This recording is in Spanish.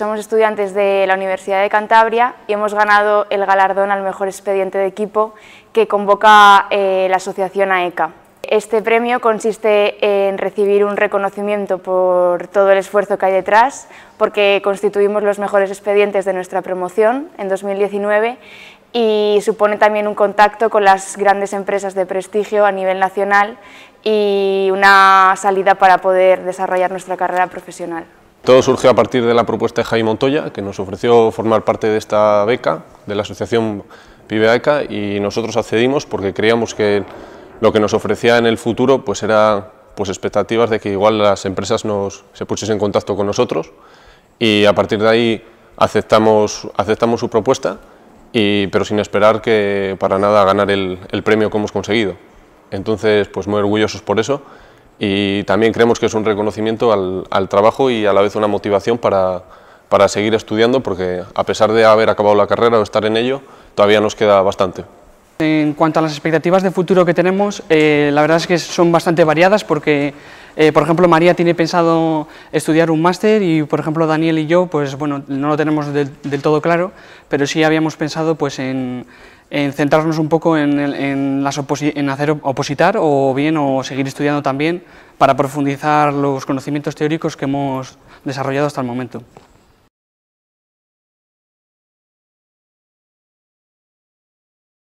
Somos estudiantes de la Universidad de Cantabria y hemos ganado el galardón al mejor expediente de equipo que convoca eh, la asociación AECA. Este premio consiste en recibir un reconocimiento por todo el esfuerzo que hay detrás, porque constituimos los mejores expedientes de nuestra promoción en 2019 y supone también un contacto con las grandes empresas de prestigio a nivel nacional y una salida para poder desarrollar nuestra carrera profesional. Todo surgió a partir de la propuesta de Jaime Montoya, que nos ofreció formar parte de esta beca, de la asociación Pibeaca, y nosotros accedimos porque creíamos que lo que nos ofrecía en el futuro pues era pues expectativas de que igual las empresas se pusiesen en contacto con nosotros y a partir de ahí aceptamos, aceptamos su propuesta, y, pero sin esperar que para nada ganar el, el premio que hemos conseguido. Entonces, pues muy orgullosos por eso y también creemos que es un reconocimiento al, trabajo y a la vez una motivación para seguir estudiando porque a pesar de haber acabado la carrera o estar en ello, todavía nos queda bastante en cuanto a las expectativas de futuro que tenemos, eh, la verdad es que son bastante variadas porque, eh, por ejemplo, María tiene pensado estudiar un máster y, por ejemplo, Daniel y yo, pues bueno, no lo tenemos del, todo claro, pero sí habíamos pensado pues en, centrarnos un poco en, en, en, hacer opositar o bien o seguir estudiando también para profundizar los conocimientos teóricos que hemos desarrollado hasta el momento.